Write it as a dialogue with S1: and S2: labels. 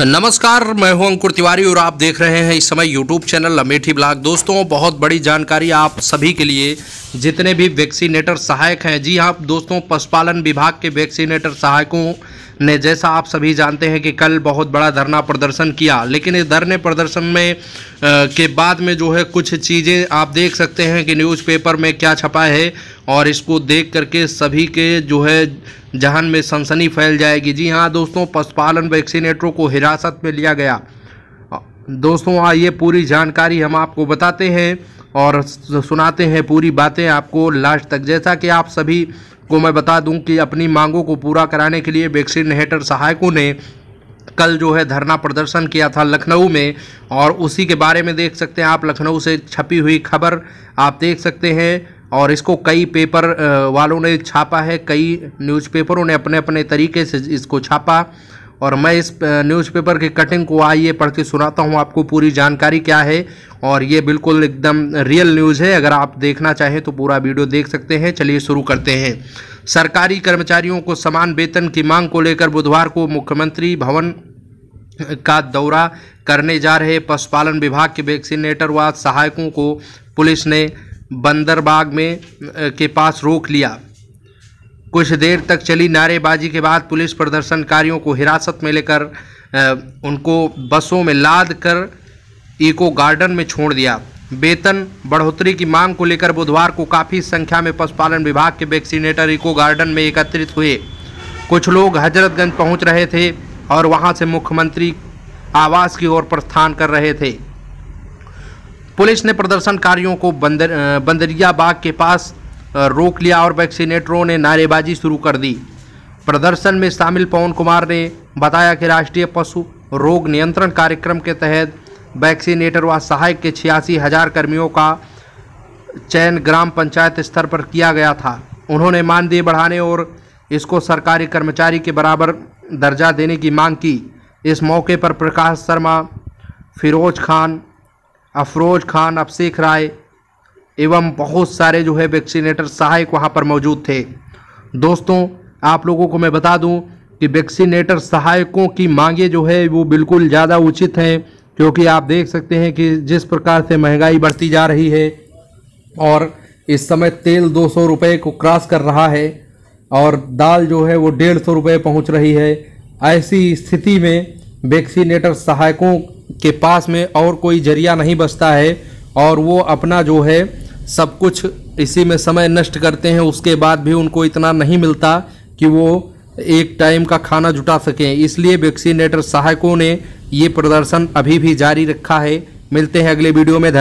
S1: नमस्कार मैं हूं अंकुर तिवारी और आप देख रहे हैं इस समय यूट्यूब चैनल अमेठी ब्लॉग दोस्तों बहुत बड़ी जानकारी आप सभी के लिए जितने भी वैक्सीनेटर सहायक हैं जी हाँ दोस्तों पशुपालन विभाग के वैक्सीनेटर सहायकों ने जैसा आप सभी जानते हैं कि कल बहुत बड़ा धरना प्रदर्शन किया लेकिन इस धरने प्रदर्शन में आ, के बाद में जो है कुछ चीज़ें आप देख सकते हैं कि न्यूज़पेपर में क्या छपा है और इसको देख करके सभी के जो है जहन में सनसनी फैल जाएगी जी हाँ दोस्तों पशुपालन वैक्सीनेटरों को हिरासत में लिया गया दोस्तों हाँ ये पूरी जानकारी हम आपको बताते हैं और सुनाते हैं पूरी बातें आपको लास्ट तक जैसा कि आप सभी को मैं बता दूं कि अपनी मांगों को पूरा कराने के लिए वैक्सीनेटर सहायकों ने कल जो है धरना प्रदर्शन किया था लखनऊ में और उसी के बारे में देख सकते हैं आप लखनऊ से छपी हुई खबर आप देख सकते हैं और इसको कई पेपर वालों ने छापा है कई न्यूज़पेपरों ने अपने अपने तरीके से इसको छापा और मैं इस न्यूज़पेपर की कटिंग को आइए पढ़ के सुनाता हूँ आपको पूरी जानकारी क्या है और ये बिल्कुल एकदम रियल न्यूज़ है अगर आप देखना चाहें तो पूरा वीडियो देख सकते हैं चलिए शुरू करते हैं सरकारी कर्मचारियों को समान वेतन की मांग को लेकर बुधवार को मुख्यमंत्री भवन का दौरा करने जा रहे पशुपालन विभाग के वैक्सीनेटर व सहायकों को पुलिस ने बंदरबाग में के पास रोक लिया कुछ देर तक चली नारेबाजी के बाद पुलिस प्रदर्शनकारियों को हिरासत में लेकर उनको बसों में लाद कर इको गार्डन में छोड़ दिया वेतन बढ़ोतरी की मांग को लेकर बुधवार को काफ़ी संख्या में पशुपालन विभाग के वैक्सीनेटर इको गार्डन में एकत्रित हुए कुछ लोग हजरतगंज पहुंच रहे थे और वहां से मुख्यमंत्री आवास की ओर प्रस्थान कर रहे थे पुलिस ने प्रदर्शनकारियों को बंदर बंदरिया बाग के पास रोक लिया और वैक्सीनेटरों ने नारेबाजी शुरू कर दी प्रदर्शन में शामिल पवन कुमार ने बताया कि राष्ट्रीय पशु रोग नियंत्रण कार्यक्रम के तहत वैक्सीनेटर व सहायक के छियासी हज़ार कर्मियों का चयन ग्राम पंचायत स्तर पर किया गया था उन्होंने मानदेय बढ़ाने और इसको सरकारी कर्मचारी के बराबर दर्जा देने की मांग की इस मौके पर प्रकाश शर्मा फिरोज खान अफरोज खान अफसेख राय एवं बहुत सारे जो है वैक्सीनेटर सहायक वहाँ पर मौजूद थे दोस्तों आप लोगों को मैं बता दूं कि वैक्सीनेटर सहायकों की मांगे जो है वो बिल्कुल ज़्यादा उचित हैं क्योंकि आप देख सकते हैं कि जिस प्रकार से महंगाई बढ़ती जा रही है और इस समय तेल दो सौ रुपये को क्रॉस कर रहा है और दाल जो है वो डेढ़ सौ रुपये पहुँच रही है ऐसी स्थिति में वैक्सीनेटर सहायकों के पास में और कोई जरिया नहीं बचता है और वो अपना जो है सब कुछ इसी में समय नष्ट करते हैं उसके बाद भी उनको इतना नहीं मिलता कि वो एक टाइम का खाना जुटा सकें इसलिए वैक्सीनेटर सहायकों ने ये प्रदर्शन अभी भी जारी रखा है मिलते हैं अगले वीडियो में